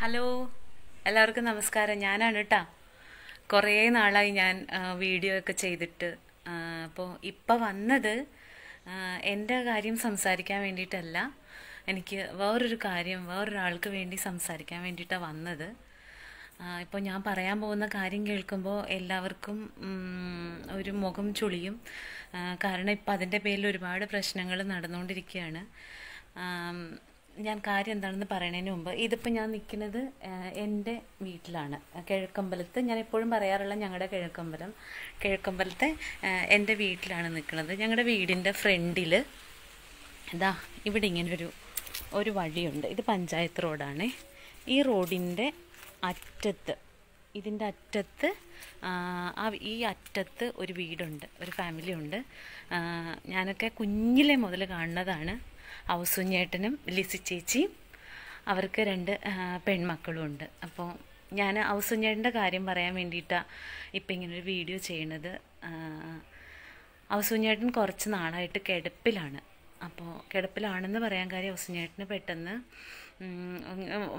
hello എല്ലാവർക്കും നമസ്കാരം ഞാനാണ് കേട്ടോ കുറേ നാളായി ഞാൻ വീഡിയോ ഒക്കെ ചെയ്തിട്ട് അപ്പോൾ ഇപ്പോൾ വന്നത് എൻ്റെ കാര്യം സംസാരിക്കാൻ വേണ്ടിയിട്ടല്ല എനിക്ക് വേറൊരു കാര്യം വേറൊരാൾക്ക് വേണ്ടി സംസാരിക്കാൻ വേണ്ടിയിട്ടാണ് വന്നത് ഇപ്പോൾ ഞാൻ പറയാൻ പോകുന്ന കാര്യം കേൾക്കുമ്പോൾ എല്ലാവർക്കും ഒരു മുഖം ചുളിയും കാരണം ഇപ്പം അതിൻ്റെ പേരിൽ ഒരുപാട് പ്രശ്നങ്ങൾ നടന്നുകൊണ്ടിരിക്കുകയാണ് ഞാൻ കാര്യം എന്താണെന്ന് പറയുന്നതിന് മുമ്പ് ഇതിപ്പോൾ ഞാൻ നിൽക്കുന്നത് എൻ്റെ വീട്ടിലാണ് കിഴക്കമ്പലത്ത് ഞാൻ എപ്പോഴും പറയാറുള്ള ഞങ്ങളുടെ കിഴക്കമ്പലം കിഴക്കമ്പലത്തെ എൻ്റെ വീട്ടിലാണ് നിൽക്കുന്നത് ഞങ്ങളുടെ വീടിൻ്റെ ഫ്രണ്ടിൽ ഇതാ ഇവിടെ ഇങ്ങനെ ഒരു ഒരു വഴിയുണ്ട് ഇത് പഞ്ചായത്ത് റോഡാണ് ഈ റോഡിൻ്റെ അറ്റത്ത് ഇതിൻ്റെ അറ്റത്ത് ആ ഈ അറ്റത്ത് ഒരു വീടുണ്ട് ഒരു ഫാമിലി ഉണ്ട് ഞാനൊക്കെ കുഞ്ഞിലെ മുതൽ കാണുന്നതാണ് ഔസുഞ്ഞേട്ടനും ലിസി ചേച്ചിയും അവർക്ക് രണ്ട് പെൺമക്കളും ഉണ്ട് അപ്പോൾ ഞാൻ ഔസുഞ്ഞേട്ടൻ്റെ കാര്യം പറയാൻ വേണ്ടിയിട്ടാണ് ഇപ്പം ഇങ്ങനൊരു വീഡിയോ ചെയ്യണത് ഔസുഞ്ഞേട്ടൻ കുറച്ച് നാളായിട്ട് കിടപ്പിലാണ് അപ്പോൾ കിടപ്പിലാണെന്ന് പറയാൻ കാര്യം ഔസുഞ്ഞേട്ടന് പെട്ടെന്ന്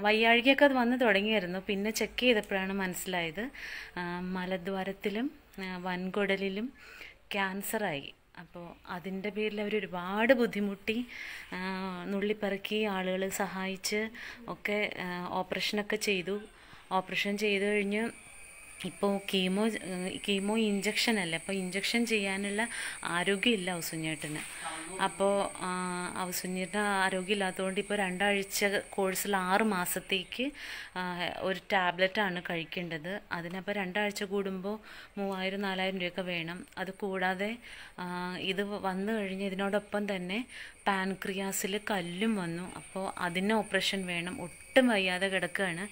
വയ്യാഴികയൊക്കെ അത് വന്ന് തുടങ്ങിയായിരുന്നു പിന്നെ ചെക്ക് ചെയ്തപ്പോഴാണ് മനസ്സിലായത് മലദ്വാരത്തിലും വൻകുടലിലും ക്യാൻസറായി അപ്പോൾ അതിൻ്റെ പേരിൽ അവർ ഒരുപാട് ബുദ്ധിമുട്ടി നുള്ളിപ്പറക്കി ആളുകൾ സഹായിച്ച് ഒക്കെ ഓപ്പറേഷനൊക്കെ ചെയ്തു ഓപ്പറേഷൻ ചെയ്തു കഴിഞ്ഞ് ഇപ്പോൾ കീമോ കീമോ ഇഞ്ചക്ഷൻ അല്ലേ അപ്പോൾ ഇഞ്ചക്ഷൻ ചെയ്യാനുള്ള ആരോഗ്യമില്ല ഔസുഞ്ഞേട്ടന് അപ്പോൾ ഔസുഞ്ഞേട്ടൻ ആരോഗ്യമില്ലാത്തതുകൊണ്ട് ഇപ്പോൾ രണ്ടാഴ്ച കോഴ്സിൽ ആറ് മാസത്തേക്ക് ഒരു ടാബ്ലറ്റാണ് കഴിക്കേണ്ടത് അതിനപ്പോൾ രണ്ടാഴ്ച കൂടുമ്പോൾ മൂവായിരം നാലായിരം രൂപയൊക്കെ വേണം അത് കൂടാതെ ഇത് വന്നു കഴിഞ്ഞ് ഇതിനോടൊപ്പം തന്നെ പാൻക്രിയാസിൽ കല്ലും വന്നു അപ്പോൾ അതിന് ഓപ്പറേഷൻ വേണം ഒട്ടും ഒട്ടും വയ്യാതെ കിടക്കുകയാണ്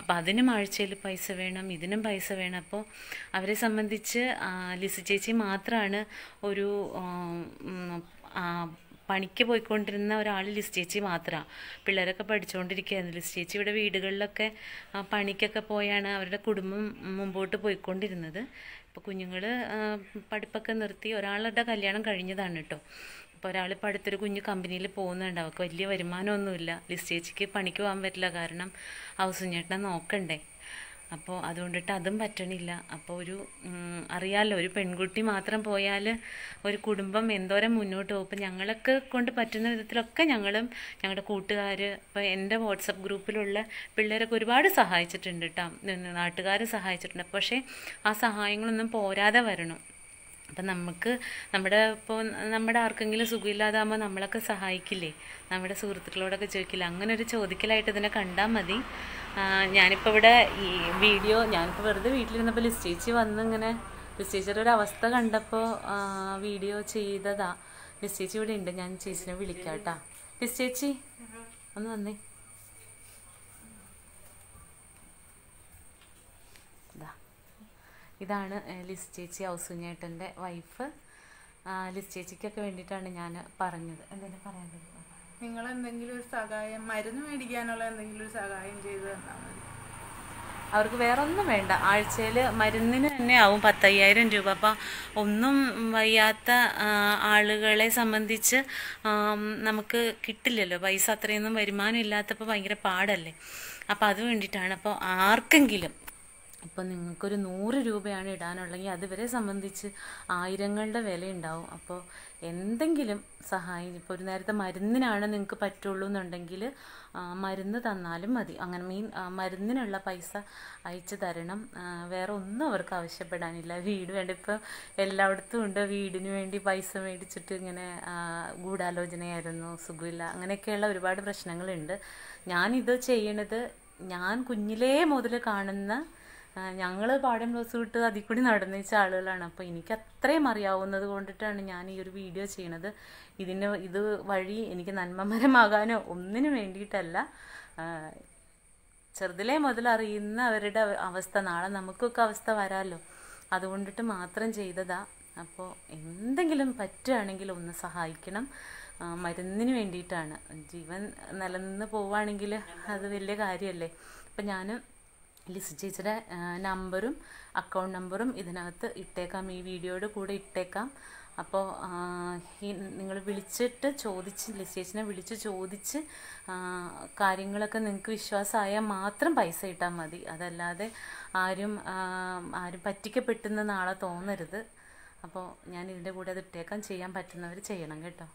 അപ്പോൾ അതിനും ആഴ്ചയിൽ പൈസ വേണം ഇതിനും പൈസ വേണം അപ്പോൾ അവരെ സംബന്ധിച്ച് ലിസി ചേച്ചി മാത്രമാണ് ഒരു പണിക്ക് പോയിക്കൊണ്ടിരുന്ന ഒരാൾ ലിസ് ചേച്ചി മാത്രമാണ് പിള്ളേരൊക്കെ പഠിച്ചുകൊണ്ടിരിക്കുകയായിരുന്നു ലിസ് ചേച്ചി ഇവിടെ വീടുകളിലൊക്കെ പണിക്കൊക്കെ പോയാണ് അവരുടെ കുടുംബം മുമ്പോട്ട് പോയിക്കൊണ്ടിരുന്നത് ഇപ്പോൾ കുഞ്ഞുങ്ങൾ പഠിപ്പൊക്കെ നിർത്തി ഒരാളുടെ കല്യാണം കഴിഞ്ഞതാണ് കേട്ടോ ഇപ്പോൾ ഒരാൾ ഇപ്പോൾ അടുത്തൊരു കുഞ്ഞ് കമ്പനിയിൽ പോകുന്നുണ്ട് അവൾക്ക് വലിയ വരുമാനമൊന്നുമില്ല ലിസ് ചേച്ചിക്ക് പണിക്ക് പോകാൻ പറ്റില്ല കാരണം ഹൗസുഞ്ഞേട്ടനെ നോക്കണ്ടേ അപ്പോൾ അതുകൊണ്ടിട്ട് അതും പറ്റണില്ല അപ്പോൾ ഒരു അറിയാമല്ലോ ഒരു പെൺകുട്ടി മാത്രം പോയാൽ ഒരു കുടുംബം എന്തോരം മുന്നോട്ട് പോകും ഇപ്പം ഞങ്ങളൊക്കെ കൊണ്ട് പറ്റുന്ന വിധത്തിലൊക്കെ ഞങ്ങളും ഞങ്ങളുടെ കൂട്ടുകാർ ഇപ്പോൾ എൻ്റെ വാട്സപ്പ് ഗ്രൂപ്പിലുള്ള പിള്ളേരൊക്കെ ഒരുപാട് സഹായിച്ചിട്ടുണ്ട് കേട്ടോ നാട്ടുകാർ സഹായിച്ചിട്ടുണ്ട് പക്ഷേ ആ സഹായങ്ങളൊന്നും പോരാതെ വരണം അപ്പം നമുക്ക് നമ്മുടെ ഇപ്പോൾ നമ്മുടെ ആർക്കെങ്കിലും സുഖമില്ലാതാകുമ്പോൾ നമ്മളൊക്കെ സഹായിക്കില്ലേ നമ്മുടെ സുഹൃത്തുക്കളോടൊക്കെ ചോദിക്കില്ല അങ്ങനെ ഒരു ചോദിക്കലായിട്ട് ഇതിനെ കണ്ടാൽ മതി ഞാനിപ്പോൾ ഇവിടെ ഈ വീഡിയോ ഞാനിപ്പോൾ വെറുതെ വീട്ടിലിരുന്നപ്പോൾ ലിസ് വന്ന് ഇങ്ങനെ ലിസ് ഒരു അവസ്ഥ കണ്ടപ്പോൾ വീഡിയോ ചെയ്തതാ ലിസ് ഇവിടെ ഉണ്ട് ഞാൻ ചേച്ചിനെ വിളിക്കാം കേട്ടോ ലിസ് ഒന്ന് വന്നേ ഇതാണ് ലിസ് ചേച്ചി ഔസുഞ്ഞേട്ടൻ്റെ വൈഫ് ലിസ് ചേച്ചിക്കൊക്കെ വേണ്ടിയിട്ടാണ് ഞാൻ പറഞ്ഞത് എന്തെങ്കിലും പറയാൻ നിങ്ങൾ എന്തെങ്കിലും ഒരു സഹായം മരുന്ന് മേടിക്കാനുള്ള എന്തെങ്കിലും ഒരു സഹായം ചെയ്തു തന്നാൽ അവർക്ക് വേറൊന്നും വേണ്ട ആഴ്ചയിൽ മരുന്നിന് തന്നെ ആവും പത്തയ്യായിരം രൂപ അപ്പം ഒന്നും വയ്യാത്ത ആളുകളെ സംബന്ധിച്ച് നമുക്ക് കിട്ടില്ലല്ലോ പൈസ അത്രയൊന്നും വരുമാനം ഇല്ലാത്തപ്പോൾ ഭയങ്കര പാടല്ലേ അപ്പോൾ അത് വേണ്ടിയിട്ടാണ് അപ്പോൾ ആർക്കെങ്കിലും അപ്പം നിങ്ങൾക്കൊരു നൂറ് രൂപയാണ് ഇടാനുള്ളെങ്കിൽ അതുവരെ സംബന്ധിച്ച് ആയിരങ്ങളുടെ വിലയുണ്ടാവും അപ്പോൾ എന്തെങ്കിലും സഹായം ഇപ്പോൾ ഒരു നേരത്തെ മരുന്നിനാണ് നിങ്ങൾക്ക് പറ്റുള്ളൂ എന്നുണ്ടെങ്കിൽ മരുന്ന് തന്നാലും മതി അങ്ങനെ മീൻ മരുന്നിനുള്ള പൈസ അയച്ചു തരണം വേറെ ഒന്നും അവർക്ക് ആവശ്യപ്പെടാനില്ല വീട് വേണ്ട ഇപ്പം എല്ലായിടത്തും ഉണ്ട് വീടിന് വേണ്ടി പൈസ മേടിച്ചിട്ട് ഇങ്ങനെ ഗൂഢാലോചനയായിരുന്നു സുഖമില്ല അങ്ങനെയൊക്കെയുള്ള ഒരുപാട് പ്രശ്നങ്ങളുണ്ട് ഞാനിത് ചെയ്യണത് ഞാൻ കുഞ്ഞിലേ മുതൽ കാണുന്ന ഞങ്ങൾ പാടം ബ്ലൗസ് വിട്ട് അതിൽ കൂടി നടന്നിച്ച ആളുകളാണ് അപ്പോൾ എനിക്ക് അത്രയും അറിയാവുന്നത് കൊണ്ടിട്ടാണ് ഞാൻ ഈ ഒരു വീഡിയോ ചെയ്യണത് ഇതിന് ഇത് വഴി എനിക്ക് നന്മമരമാകാനോ ഒന്നിനു വേണ്ടിയിട്ടല്ല ചെറുതിലേ മുതൽ അറിയുന്ന അവരുടെ അവസ്ഥ നാളെ നമുക്കൊക്കെ അവസ്ഥ വരാമല്ലോ അതുകൊണ്ടിട്ട് മാത്രം ചെയ്തതാ അപ്പോൾ എന്തെങ്കിലും പറ്റുകയാണെങ്കിൽ ഒന്ന് സഹായിക്കണം മരുന്നിന് വേണ്ടിയിട്ടാണ് ജീവൻ നിലനിന്ന് പോവുകയാണെങ്കിൽ അത് വലിയ കാര്യമല്ലേ അപ്പം ഞാൻ ലിസ്റ്റ് ചേച്ചിയുടെ നമ്പറും അക്കൗണ്ട് നമ്പറും ഇതിനകത്ത് ഇട്ടേക്കാം ഈ വീഡിയോയുടെ കൂടെ ഇട്ടേക്കാം അപ്പോൾ ഈ നിങ്ങൾ വിളിച്ചിട്ട് ചോദിച്ച് ലിസ്റ്റേഷനെ വിളിച്ച് ചോദിച്ച് കാര്യങ്ങളൊക്കെ നിങ്ങൾക്ക് വിശ്വാസമായാൽ മാത്രം പൈസ ഇട്ടാൽ മതി അതല്ലാതെ ആരും ആരും പറ്റിക്കപ്പെട്ടുന്ന നാളെ തോന്നരുത് അപ്പോൾ ഞാൻ ഇതിൻ്റെ കൂടെ അത് ഇട്ടേക്കാൻ ചെയ്യാൻ പറ്റുന്നവർ ചെയ്യണം കേട്ടോ